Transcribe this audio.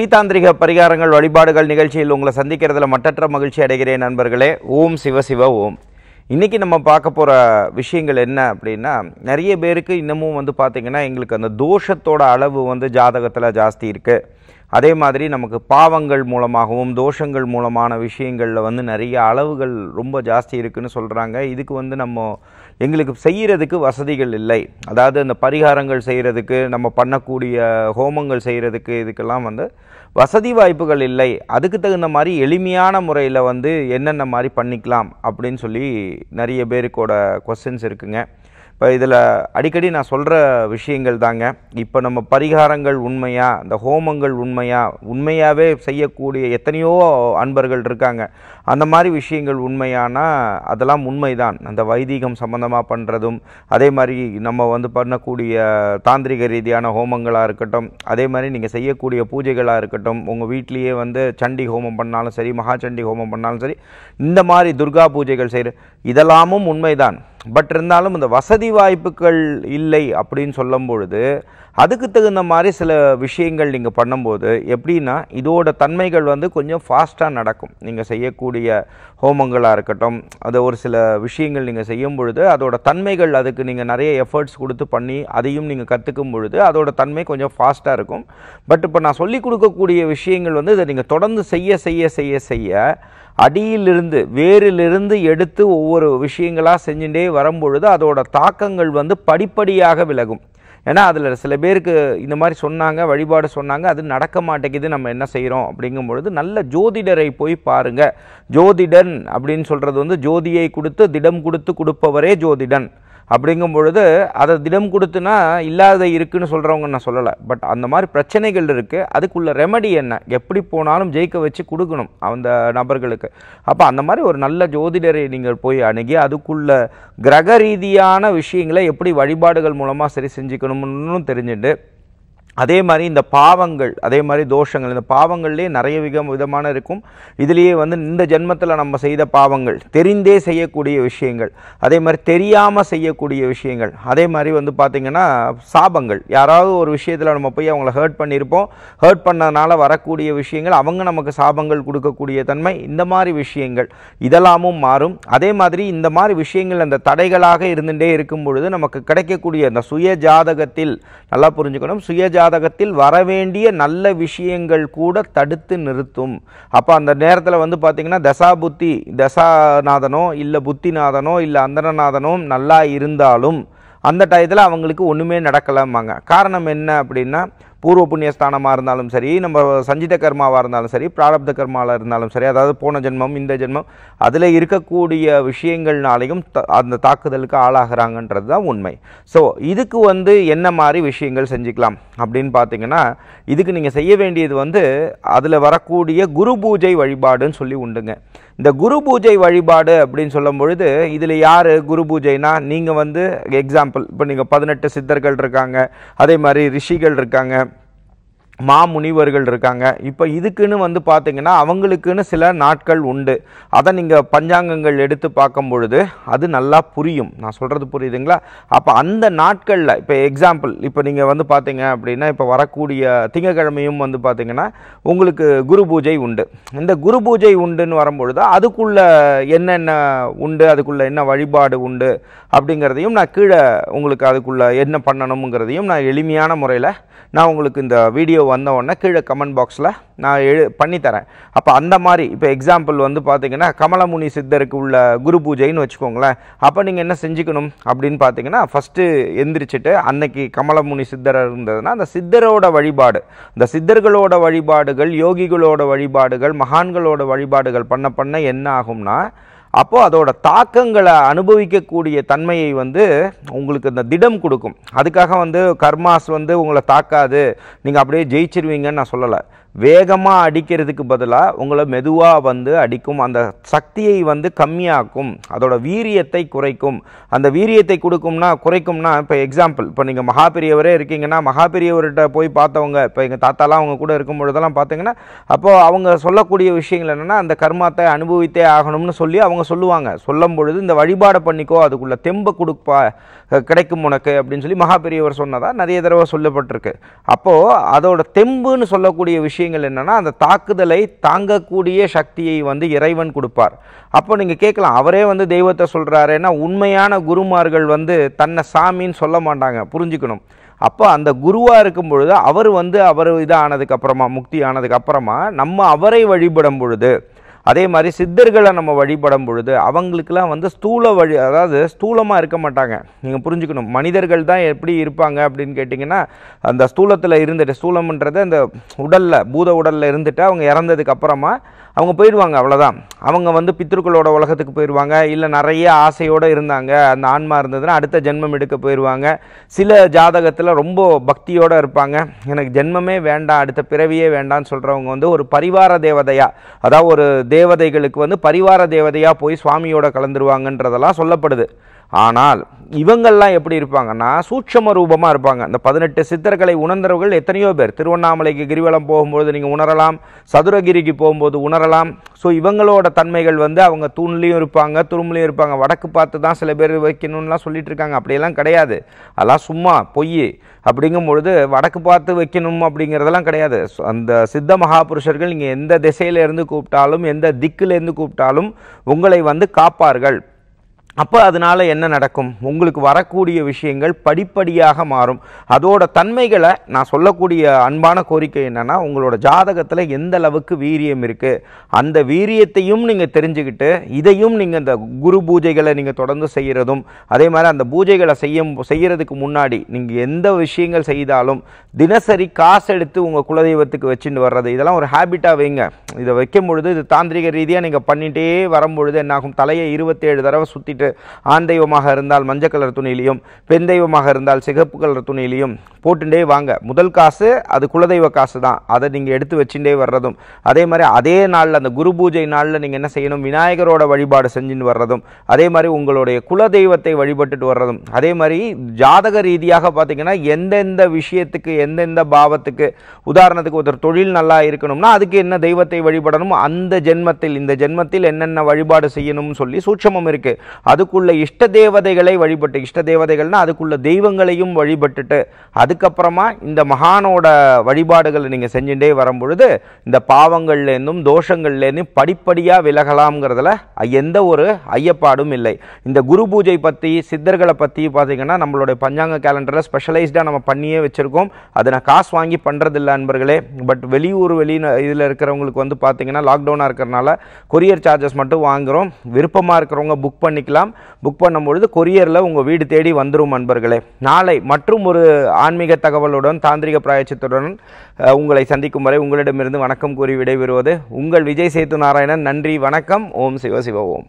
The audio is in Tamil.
ஸ்ரீதாந்திரிக பரிகாரங்கள் வழிபாடுகள் நிகழ்ச்சியில் உங்களை சந்திக்கிறதுல மற்ற மகிழ்ச்சி அடைகிறேன் நண்பர்களே ஓம் சிவசிவ ஓம் இன்றைக்கி நம்ம பார்க்க போகிற விஷயங்கள் என்ன அப்படின்னா நிறைய பேருக்கு இன்னமும் வந்து பார்த்திங்கன்னா எங்களுக்கு அந்த தோஷத்தோட அளவு வந்து ஜாதகத்தில் ஜாஸ்தி இருக்குது அதே மாதிரி நமக்கு பாவங்கள் மூலமாகவும் தோஷங்கள் மூலமான விஷயங்களில் வந்து நிறைய அளவுகள் ரொம்ப ஜாஸ்தி இருக்குதுன்னு சொல்கிறாங்க இதுக்கு வந்து நம்ம எங்களுக்கு செய்கிறதுக்கு வசதிகள் இல்லை அதாவது அந்த பரிகாரங்கள் செய்கிறதுக்கு நம்ம பண்ணக்கூடிய ஹோமங்கள் செய்கிறதுக்கு இதுக்கெல்லாம் வந்து வசதி வாய்ப்புகள் இல்லை அதுக்கு தகுந்த மாதிரி எளிமையான முறையில் வந்து என்னென்ன மாதிரி பண்ணிக்கலாம் அப்படின்னு சொல்லி நிறைய பேருக்கோட கொஸ்டின்ஸ் இருக்குங்க இப்போ இதில் அடிக்கடி நான் சொல்கிற விஷயங்கள் தாங்க இப்போ நம்ம பரிகாரங்கள் உண்மையாக இந்த ஹோமங்கள் உண்மை உண்மையாக உண்மையாகவே செய்யக்கூடிய எத்தனையோ அன்பர்கள் இருக்காங்க அந்த மாதிரி விஷயங்கள் உண்மையானால் அதெல்லாம் உண்மைதான் அந்த வைதீகம் சம்மந்தமாக பண்ணுறதும் அதே மாதிரி நம்ம வந்து பண்ணக்கூடிய தாந்திரிக ரீதியான ஹோமங்களாக இருக்கட்டும் அதே மாதிரி நீங்கள் செய்யக்கூடிய பூஜைகளாக இருக்கட்டும் உங்கள் வீட்லேயே வந்து சண்டி ஹோமம் பண்ணாலும் சரி மகாச்சண்டி ஹோமம் பண்ணாலும் சரி இந்த மாதிரி துர்கா பூஜைகள் செய்கிற இதெல்லாமும் உண்மைதான் பட் இருந்தாலும் இந்த வசதி வாய்ப்புகள் இல்லை அப்படின்னு சொல்லும் பொழுது அதுக்கு தகுந்த மாதிரி சில விஷயங்கள் நீங்கள் பண்ணும்போது எப்படின்னா இதோட தன்மைகள் வந்து கொஞ்சம் ஃபாஸ்ட்டாக நடக்கும் நீங்கள் செய்யக்கூடிய ஹோமங்களாக இருக்கட்டும் அதை ஒரு சில விஷயங்கள் நீங்கள் செய்யும் பொழுது அதோட தன்மைகள் அதுக்கு நீங்கள் நிறைய எஃபர்ட்ஸ் கொடுத்து பண்ணி அதையும் நீங்கள் கற்றுக்கும் பொழுது அதோட தன்மை கொஞ்சம் ஃபாஸ்ட்டாக இருக்கும் பட் இப்போ நான் சொல்லிக் கொடுக்கக்கூடிய விஷயங்கள் வந்து இதை நீங்கள் தொடர்ந்து செய்ய செய்ய செய்ய செய்ய அடியிலிருந்து வேரிலிருந்து எடுத்து ஒவ்வொரு விஷயங்களாக செஞ்சுட்டே வரும்பொழுது அதோட தாக்கங்கள் வந்து படிப்படியாக விலகும் ஏன்னா அதில் சில பேருக்கு இந்த மாதிரி சொன்னாங்க வழிபாடு சொன்னாங்க அது நடக்க மாட்டேங்குது நம்ம என்ன செய்கிறோம் அப்படிங்கும் பொழுது நல்ல ஜோதிடரை போய் பாருங்கள் ஜோதிடன் அப்படின்னு சொல்கிறது வந்து ஜோதியை கொடுத்து திடம் கொடுத்து கொடுப்பவரே ஜோதிடன் அப்படிங்கும் பொழுது அதை திடம் கொடுத்துனா இல்லாத இருக்குன்னு சொல்கிறவங்க நான் சொல்லலை பட் அந்த மாதிரி பிரச்சனைகள் இருக்குது அதுக்குள்ள ரெமடி என்ன எப்படி போனாலும் ஜெயிக்க வச்சு கொடுக்கணும் அந்த நபர்களுக்கு அப்போ அந்த மாதிரி ஒரு நல்ல ஜோதிடரை நீங்கள் போய் அணுகி அதுக்குள்ள கிரக ரீதியான விஷயங்களை எப்படி வழிபாடுகள் மூலமாக சரி செஞ்சுக்கணும்னு தெரிஞ்சுட்டு அதே மாதிரி இந்த பாவங்கள் அதே மாதிரி தோஷங்கள் இந்த பாவங்கள்லேயே நிறைய விதம் விதமான இருக்கும் இதுலேயே வந்து இந்த ஜென்மத்தில் நம்ம செய்த பாவங்கள் தெரிந்தே செய்யக்கூடிய விஷயங்கள் அதே மாதிரி தெரியாமல் செய்யக்கூடிய விஷயங்கள் அதே மாதிரி வந்து பார்த்திங்கன்னா சாபங்கள் யாராவது ஒரு விஷயத்தில் நம்ம போய் அவங்கள ஹர்ட் பண்ணியிருப்போம் ஹர்ட் பண்ணதுனால வரக்கூடிய விஷயங்கள் அவங்க நமக்கு சாபங்கள் கொடுக்கக்கூடிய தன்மை இந்த மாதிரி விஷயங்கள் இதெல்லாமும் மாறும் அதே மாதிரி இந்த மாதிரி விஷயங்கள் அந்த தடைகளாக இருந்துகிட்டே இருக்கும் பொழுது நமக்கு கிடைக்கக்கூடிய அந்த சுய ஜாதகத்தில் நல்லா புரிஞ்சுக்கணும் சுய ஜாதகத்தில் வரவேண்டிய நல்ல விஷயங்கள் கூட தடுத்து நிறுத்தும் அப்போ அந்த நேரத்தில் வந்து பார்த்திங்கன்னா தசா புத்தி தசாநாதனோ இல்லை புத்திநாதனோ இல்லை அந்தரநாதனோ நல்லா இருந்தாலும் அந்த டயத்தில் அவங்களுக்கு ஒன்றுமே நடக்கலாமாங்க காரணம் என்ன அப்படின்னா பூர்வ புண்ணிய ஸ்தானமாக இருந்தாலும் சரி நம்ம சஞ்சித கர்மாவாக இருந்தாலும் சரி பிராரப்த கர்மாவில் இருந்தாலும் சரி அதாவது போன ஜென்மம் இந்த ஜென்மம் அதில் இருக்கக்கூடிய விஷயங்கள்னாலையும் அந்த தாக்குதலுக்கு ஆளாகிறாங்கன்றது தான் உண்மை ஸோ இதுக்கு வந்து என்ன மாதிரி விஷயங்கள் செஞ்சுக்கலாம் அப்படின்னு பார்த்தீங்கன்னா இதுக்கு நீங்கள் செய்ய வேண்டியது வந்து அதில் வரக்கூடிய குரு பூஜை வழிபாடுன்னு சொல்லி உண்டுங்க இந்த குரு பூஜை வழிபாடு அப்படின்னு சொல்லும் பொழுது இதில் யார் குரு பூஜைனா நீங்கள் வந்து எக்ஸாம்பிள் இப்போ நீங்கள் பதினெட்டு சித்தர்கள் இருக்காங்க அதே மாதிரி ரிஷிகள் இருக்காங்க மாமுனிவர்கள் இருக்காங்க இப்போ இதுக்குன்னு வந்து பார்த்திங்கன்னா அவங்களுக்குன்னு சில நாட்கள் உண்டு அதை நீங்கள் பஞ்சாங்கங்கள் எடுத்து பார்க்கும் பொழுது அது நல்லா புரியும் நான் சொல்கிறது புரியுதுங்களா அப்போ அந்த நாட்களில் இப்போ எக்ஸாம்பிள் இப்போ நீங்கள் வந்து பார்த்தீங்க அப்படின்னா இப்போ வரக்கூடிய திங்கக்கிழமையும் வந்து பார்த்திங்கன்னா உங்களுக்கு குரு பூஜை உண்டு இந்த குரு பூஜை உண்டுன்னு வரும்பொழுது அதுக்குள்ளே என்னென்ன உண்டு அதுக்குள்ளே என்ன வழிபாடு உண்டு அப்படிங்கிறதையும் நான் கீழே உங்களுக்கு அதுக்குள்ளே என்ன பண்ணணுங்கிறதையும் நான் எளிமையான முறையில் நான் உங்களுக்கு இந்த வீடியோ வந்த உடனே கீழே கமெண்ட் பாக்ஸில் நான் எழு பண்ணித்தரேன் அப்போ அந்த மாதிரி இப்போ எக்ஸாம்பிள் வந்து பார்த்தீங்கன்னா கமலமுனி சித்தருக்கு உள்ள குரு பூஜைன்னு வச்சுக்கோங்களேன் அப்போ நீங்கள் என்ன செஞ்சுக்கணும் அப்படின்னு பார்த்தீங்கன்னா ஃபஸ்ட்டு எந்திரிச்சிட்டு அன்னைக்கு கமலமுனி சித்தர் இருந்ததுன்னா அந்த சித்தரோட வழிபாடு இந்த சித்தர்களோட வழிபாடுகள் யோகிகளோட வழிபாடுகள் மகான்களோட வழிபாடுகள் பண்ண பண்ண என்ன ஆகும்னா அப்போது அதோட தாக்கங்களை அனுபவிக்கக்கூடிய தன்மையை வந்து உங்களுக்கு இந்த திடம் கொடுக்கும் அதுக்காக வந்து கர்மாஸ் வந்து உங்களை தாக்காது நீங்கள் அப்படியே ஜெயிச்சிருவீங்கன்னு நான் சொல்லலை வேகமாக அடிக்கிறதுக்கு பதிலாக உங்களை மெதுவாக வந்து அடிக்கும் அந்த சக்தியை வந்து கம்மியாக்கும் அதோட வீரியத்தை குறைக்கும் அந்த வீரியத்தை கொடுக்கும்னா குறைக்கும்னா இப்போ எக்ஸாம்பிள் இப்போ நீங்கள் மகாபெரியவரே இருக்கீங்கன்னா மகாபெரியவர்கிட்ட போய் பார்த்தவங்க இப்போ எங்கள் தாத்தாலாம் அவங்க கூட இருக்கும் பொழுதெல்லாம் பார்த்தீங்கன்னா அப்போது அவங்க சொல்லக்கூடிய விஷயங்கள் என்னென்னா அந்த கர்மாத்தை அனுபவித்தே ஆகணும்னு சொல்லி அவங்க சொல்லுவாங்க சொல்லும் பொழுது இந்த வழிபாடை பண்ணிக்கோ அதுக்குள்ளே தெம்பை கொடுப்பா கிடைக்கும் உனக்கு அப்படின்னு சொல்லி மகாபெரியவர் சொன்னதாக நிறைய தடவை சொல்லப்பட்டிருக்கு அப்போது அதோட தெம்புன்னு சொல்லக்கூடிய விஷயம் விஷயங்கள் என்னென்னா அந்த தாக்குதலை தாங்கக்கூடிய சக்தியை வந்து இறைவன் கொடுப்பார் அப்போ நீங்கள் கேட்கலாம் அவரே வந்து தெய்வத்தை சொல்கிறாருன்னா உண்மையான குருமார்கள் வந்து தன்னை சாமின்னு சொல்ல மாட்டாங்க புரிஞ்சுக்கணும் அப்போ அந்த குருவாக இருக்கும் பொழுது அவர் வந்து அவர் இதானதுக்கப்புறமா முக்தி ஆனதுக்கப்புறமா நம்ம அவரை வழிபடும் பொழுது அதே மாதிரி சித்தர்களை நம்ம வழிபடும் பொழுது அவங்களுக்கெல்லாம் வந்து ஸ்தூல வழி அதாவது ஸ்தூலமாக இருக்க மாட்டாங்க நீங்கள் புரிஞ்சுக்கணும் மனிதர்கள் தான் எப்படி இருப்பாங்க அப்படின்னு கேட்டிங்கன்னா அந்த ஸ்தூலத்தில் இருந்துட்டு ஸ்தூலம்ன்றது அந்த உடலில் பூத உடலில் இருந்துட்டு அவங்க இறந்ததுக்கு அப்புறமா அவங்க போயிடுவாங்க அவ்வளோதான் அவங்க வந்து பித்திருக்களோட உலகத்துக்கு போயிடுவாங்க இல்லை நிறைய ஆசையோடு இருந்தாங்க அந்த ஆன்மா இருந்ததுன்னா அடுத்த ஜென்மம் எடுக்க போயிடுவாங்க சில ஜாதகத்தில் ரொம்ப பக்தியோடு இருப்பாங்க எனக்கு ஜென்மமே வேண்டாம் அடுத்த பிறவியே வேண்டாம்னு சொல்கிறவங்க வந்து ஒரு பரிவார தேவதையாக அதாவது ஒரு தேவதைகளுக்கு வந்து பரிவார தேவதையாக போய் சுவாமியோட கலந்துருவாங்கன்றதெல்லாம் சொல்லப்படுது ஆனால் இவங்கள்லாம் எப்படி இருப்பாங்கன்னா சூட்சம ரூபமாக இருப்பாங்க இந்த பதினெட்டு சித்தர்களை உணர்ந்தவர்கள் எத்தனையோ பேர் திருவண்ணாமலைக்கு கிரிவலம் போகும்போது நீங்கள் உணரலாம் சதுரகிரிக்கு போகும்போது உணரலாம் ஸோ இவங்களோட தன்மைகள் வந்து அவங்க தூண்லேயும் இருப்பாங்க துரும்புலையும் இருப்பாங்க வடக்கு பார்த்து தான் சில பேர் வைக்கணும்லாம் சொல்லிட்டு இருக்காங்க அப்படியெல்லாம் கிடையாது அதெல்லாம் சும்மா பொய் அப்படிங்கும் பொழுது வடக்கு பார்த்து வைக்கணும் அப்படிங்கிறதெல்லாம் கிடையாது அந்த சித்த மகாபுருஷர்கள் நீங்கள் எந்த திசையிலேருந்து கூப்பிட்டாலும் எந்த திக்கிலேருந்து கூப்பிட்டாலும் உங்களை வந்து காப்பார்கள் அப்போ அதனால் என்ன நடக்கும் உங்களுக்கு வரக்கூடிய விஷயங்கள் படிப்படியாக மாறும் அதோட தன்மைகளை நான் சொல்லக்கூடிய அன்பான கோரிக்கை என்னென்னா உங்களோட ஜாதகத்தில் எந்த அளவுக்கு வீரியம் இருக்குது அந்த வீரியத்தையும் நீங்கள் தெரிஞ்சுக்கிட்டு இதையும் நீங்கள் இந்த குரு பூஜைகளை நீங்கள் தொடர்ந்து செய்கிறதும் அதே மாதிரி அந்த பூஜைகளை செய்ய செய்கிறதுக்கு முன்னாடி நீங்கள் எந்த விஷயங்கள் செய்தாலும் தினசரி காசு எடுத்து உங்கள் குலதெய்வத்துக்கு வச்சுட்டு வர்றது இதெல்லாம் ஒரு ஹேபிட்டாக வைங்க இதை வைக்கும் பொழுது இது தாந்திரிக ரீதியாக நீங்கள் பண்ணிகிட்டே வரும்பொழுது என்னாகும் தலையை இருபத்தேழு தடவை சுற்றிட்டு சொல்லிட்டு ஆண் தெய்வமாக இருந்தால் மஞ்சள் கலர் துணியிலையும் பெண் தெய்வமாக இருந்தால் சிகப்பு கலர் துணியிலையும் போட்டுட்டே வாங்க முதல் காசு அது குலதெய்வ காசு தான் அதை நீங்கள் எடுத்து வச்சுட்டே வர்றதும் அதே மாதிரி அதே நாளில் அந்த குரு பூஜை நாளில் நீங்கள் என்ன செய்யணும் விநாயகரோட வழிபாடு செஞ்சுன்னு வர்றதும் அதே மாதிரி உங்களுடைய குலதெய்வத்தை வழிபட்டுட்டு வர்றதும் அதே மாதிரி ஜாதக ரீதியாக பார்த்தீங்கன்னா எந்தெந்த விஷயத்துக்கு எந்தெந்த பாவத்துக்கு உதாரணத்துக்கு ஒருத்தர் தொழில் நல்லா இருக்கணும்னா அதுக்கு என்ன தெய்வத்தை வழிபடணும் அந்த ஜென்மத்தில் இந்த ஜென்மத்தில் என்னென்ன வழிபாடு செய்யணும்னு சொல்லி சூட்சமம் இருக்குது அதுக்குள்ள இஷ்ட தேவதைகளை வழிபட்டு இஷ்ட தேவதைகள்னா அதுக்குள்ள தெய்வங்களையும் வழிபட்டுட்டு அதுக்கப்புறமா இந்த மகானோட வழிபாடுகளை நீங்கள் செஞ்சுட்டே வரும்பொழுது இந்த பாவங்கள்லேருந்தும் தோஷங்கள்லேருந்தும் படிப்படியாக விலகலாம்ங்கிறதுல எந்த ஒரு ஐயப்பாடும் இல்லை இந்த குரு பூஜை பற்றி சித்தர்களை பற்றி பார்த்தீங்கன்னா நம்மளுடைய பஞ்சாங்க கேலண்டரில் ஸ்பெஷலைஸ்டாக நம்ம பண்ணியே வச்சுருக்கோம் அதை நான் காசு வாங்கி பண்ணுறதில்ல அன்பர்களே பட் வெளியூர் வெளி இதில் இருக்கிறவங்களுக்கு வந்து பார்த்தீங்கன்னா லாக்டவுனாக இருக்கிறனால கொரியர் சார்ஜஸ் மட்டும் வாங்குகிறோம் விருப்பமாக இருக்கிறவங்க புக் பண்ணிக்கலாம் பண்ணிக்கலாம் புக் பண்ணும்பொழுது கொரியரில் உங்கள் வீடு தேடி வந்துடும் அன்பர்களே நாளை மற்றும் ஒரு ஆன்மீக தகவலுடன் தாந்திரிக பிராயச்சத்துடன் உங்களை சந்திக்கும் வரை உங்களிடமிருந்து வணக்கம் கூறி விடைபெறுவது உங்கள் விஜய் சேத்து நாராயணன் நன்றி வணக்கம் ஓம் சிவ சிவ ஓம்